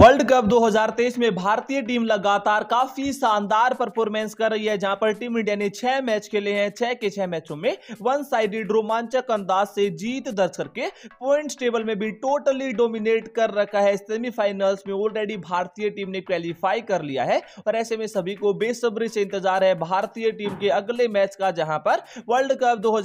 world cup 2023 में भारतीय team लगातार काफी शानदार परफॉर्मेंस कर रही है जहां पर टीम इंडिया ने छह मैच खेले हैं छह के छह मैचों में वन साइडेड रोमांचक अंदाज से जीत दर्ज करके पॉइंट्स टेबल में भी टोटली डोमिनेट कर रखा है सेमीफाइनल्स में ऑलरेडी भारतीय टीम ने क्वालिफाई कर लिया है और ऐसे में सभी को बेसब्री से इंतजार है भारतीय टीम के अगले मैच का जहां पर वर्ल्ड कप दो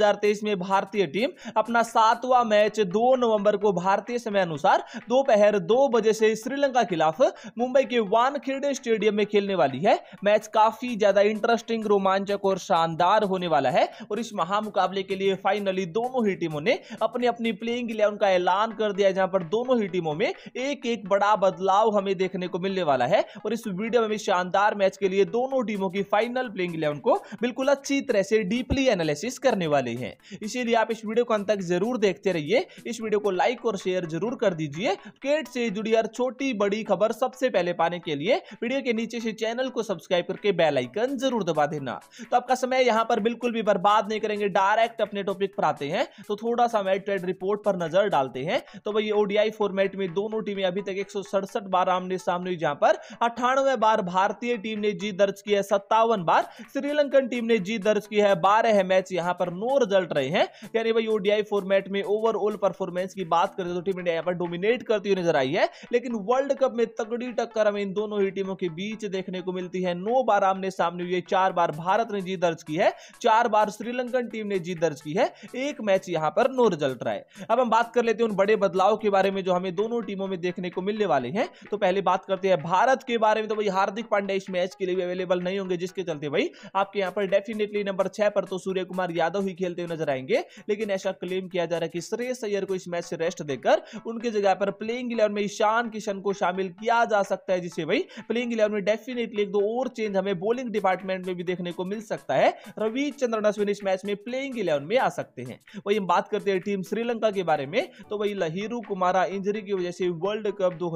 में भारतीय टीम अपना सातवां मैच दो नवंबर को भारतीय समय अनुसार दोपहर दो बजे से श्रीलंका कोलकाता खिलाफ मुंबई के वानखेड़े स्टेडियम में खेलने वाली है मैच काफी ज्यादा इंटरेस्टिंग रोमांचक और शानदार होने वाला है और इस महामुकाबले के लिए फाइनली दोनों ही टीमों ने अपनी अपनी प्लेइंग इलेवन का ऐलान कर दिया है जहां पर दोनों ही टीमों में एक एक बड़ा बदलाव हमें देखने को मिलने वाला है और इस वीडियो में शानदार मैच के लिए दोनों टीमों की फाइनल प्लेइंग इलेवन को बिल्कुल अच्छी तरह से डीपली एनालिसिस करने वाले हैं इसीलिए आप इस वीडियो को अंत तक जरूर देखते रहिए इस वीडियो को लाइक और शेयर जरूर कर दीजिए क्रिकेट से जुड़ी हर छोटी बड़ी बड़ी खबर सबसे पहले पाने के लिए वीडियो के नीचे से चैनल को सब्सक्राइब करके बेल आइकन जरूर दबा देना तो आपका समय यहाँ पर बिल्कुल भी बर्बाद नहीं करेंगे डायरेक्ट अपने टॉपिक पर आते हैं तो थोड़ा सा मैच ट्रेड रिपोर्ट पर नजर डालते हैं तो भाई ओडीआई फॉर्मेट में दोनों टीमें अभी तक एक बार आमने सामने हुई जहां पर अठानवे बार भारतीय टीम ने जीत दर्ज की है सत्तावन बार श्रीलंकन टीम ने जीत दर्ज की है बारह मैच यहाँ पर नो रिजल्ट रहे हैं यानी भाई ओडीआई फॉर्मेट में ओवरऑल परफॉर्मेंस की बात करें तो टीम इंडिया यहाँ पर डोमिनेट करती हुई नजर आई है लेकिन वर्ल्ड कप में तगड़ी टक्कर हमें इन दोनों ही टीमों के बीच देखने को मिलती है नौ बार आमने सामने हुई चार बार भारत ने जीत दर्ज की है चार बार श्रीलंकन टीम ने जीत दर्ज की है एक मैच यहां पर नो रिजल्ट रहा है अब हम बात कर लेते हैं उन बड़े बदलाव के बारे में जो हमें दोनों टीमों में देखने को मिलने वाले हैं तो पहले बात करते हैं भारत के बारे में तो भाई हार्दिक पांड्या इस मैच के लिए भी अवेलेबल नहीं होंगे जिसके चलते भाई आपके यहाँ पर डेफिनेटली नंबर छह पर तो सूर्य कुमार यादव ही खेलते हुए नजर आएंगे लेकिन ऐसा क्लेम किया जा रहा है कि श्रेय सैयर को इस मैच से रेस्ट देकर उनके जगह पर प्लेइंग इलेवन में ईशान किशन को शामिल शामिल किया जा सकता है जिसे भाई प्लेइंग इलेवन में डेफिनेटली एक दो और चेंज हमें बोलिंग डिपार्टमेंट में भी देखने को मिल सकता है रविचंद्रन अश्विन इस मैच में प्लेइंग इलेवन में आ सकते हैं वही हम बात करते हैं टीम श्रीलंका के बारे में तो वही लहिरू कुमारा इंजरी की वजह से वर्ल्ड कप दो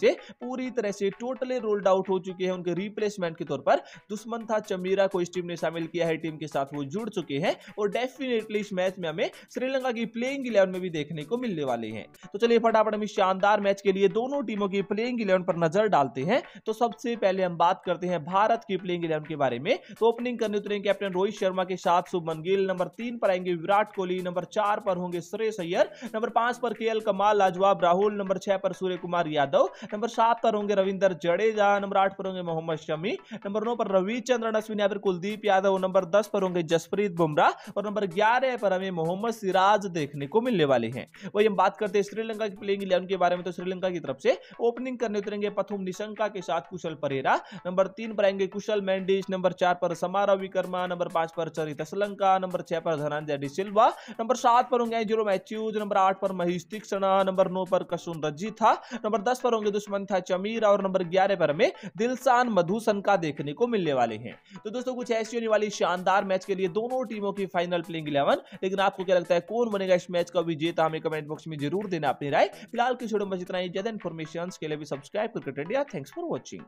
से पूरी तरह से टोटली रोल्ड आउट हो चुके हैं उनके रिप्लेसमेंट के तौर पर दुश्मन था चमीरा को इस टीम ने शामिल किया है टीम के साथ वो जुड़ चुके हैं और डेफिनेटली इस मैच में हमें श्रीलंका की प्लेइंग इलेवन में भी देखने को मिलने वाले हैं तो चलिए फटाफट हम इस शानदार मैच के लिए दोनों टीमों की प्लेइंग इलेवन पर नजर डालते हैं तो सबसे पहले हम बात करते हैं भारत की प्लेइंग इलेवन के बारे में तो ओपनिंग करने उतरेंगे कैप्टन रोहित शर्मा के साथ शुभमन गिल नंबर तीन पर आएंगे विराट कोहली नंबर चार पर होंगे सुरेश अय्यर नंबर पांच पर के कमाल लाजवाब राहुल नंबर छह पर सूर्य कुमार यादव नंबर सात पर होंगे रविंदर जडेजा नंबर आठ पर होंगे मोहम्मद शमी नंबर नौ पर रविचंद्रन अश्विन या फिर कुलदीप यादव नंबर दस पर होंगे जसप्रीत बुमराह और नंबर ग्यारह पर हमें मोहम्मद सिराज देखने को मिलने वाले हैं वही हम बात करते हैं श्रीलंका की प्लेइंग इलेवन के बारे में तो श्रीलंका की तरफ से ओपनिंग ओपनिंग करने उतरेंगे पथुम निशंका के साथ कुशल परेरा नंबर तीन पर आएंगे कुशल मैंडिस नंबर चार पर समारा विकर्मा नंबर पांच पर चरित श्रीलंका नंबर छह पर धनंजय डी सिल्वा नंबर सात पर होंगे जीरो मैच्यूज नंबर आठ पर महेश तीक्षणा नंबर नौ पर कसुन रज्जी था नंबर दस पर होंगे दुश्मन था चमीर और नंबर ग्यारह पर हमें दिलसान मधुसन का देखने को मिलने वाले हैं तो दोस्तों कुछ ऐसी होने वाली शानदार मैच के लिए दोनों टीमों की फाइनल प्लेइंग इलेवन लेकिन आपको क्या लगता है कौन बनेगा इस मैच का विजेता हमें कमेंट बॉक्स में जरूर देना अपनी राय फिलहाल की छोड़ो बस इतना ही ज्यादा इन्फॉर्मेशन के लिए भी सब्सक्राइब करके रेडिया थैंक्स फॉर वॉचिंग